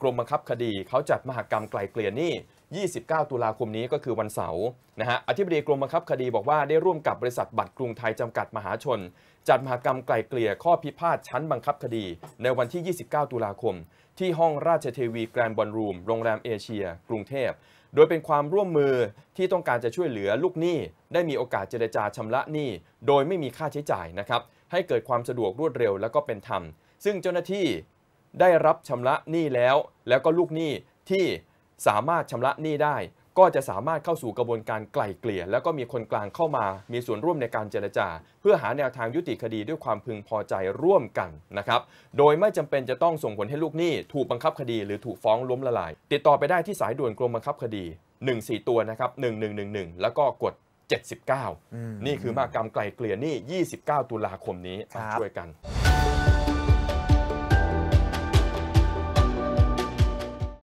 กรมบังคับคดีเขาจัดมหกรรมไกลเกลี่ยหนี้ 29 ตุลาคมนี้ก็คือวันเสาร์นะฮะ อธิบดีกรมบังคับคดีบอกว่าได้ร่วมกับบริษัทบัตรกรุงไทยจำกัดมหาชน จัดมหกรรมไกลเกลี่ยข้อพิพาทชั้นบังคับคดี ในวันที่ 29 ตุลาคม ที่ห้องราชเทวีแกรนด์บอลรูมโรงแรมเอเชียกรุงเทพ โดยเป็นความร่วมมือที่ต้องการจะช่วยเหลือลูกหนี้ได้มีโอกาสเจรจาชำระหนี้โดยไม่มีค่าใช้จ่ายนะครับให้เกิดความสะดวกรวดเร็วและก็เป็นธรรมซึ่งเจ้าหน้าที่ได้รับชำระหนี้แล้วแล้วก็ลูกหนี้ที่สามารถชำระหนี้ได้ ก็จะสามารถเข้าสู่กระบวนการไกล่เกลี่ยแล้วก็มีคนกลางเข้ามา มีส่วนร่วมในการเจรจา เพื่อหาแนวทางยุติคดีด้วยความพึงพอใจร่วมกันนะครับ โดยไม่จำเป็นจะต้องส่งผลให้ลูกหนี้ ถูกบังคับคดีหรือถูกฟ้องล้มละลาย ติดต่อไปได้ที่สายด่วนกรมบังคับคดี14 ตัวนะครับ1111 แล้วก็กด 79 นี่คือมากรรมไกลเกลี่ยนี่29 ตุลาคมนี้ช่วยกัน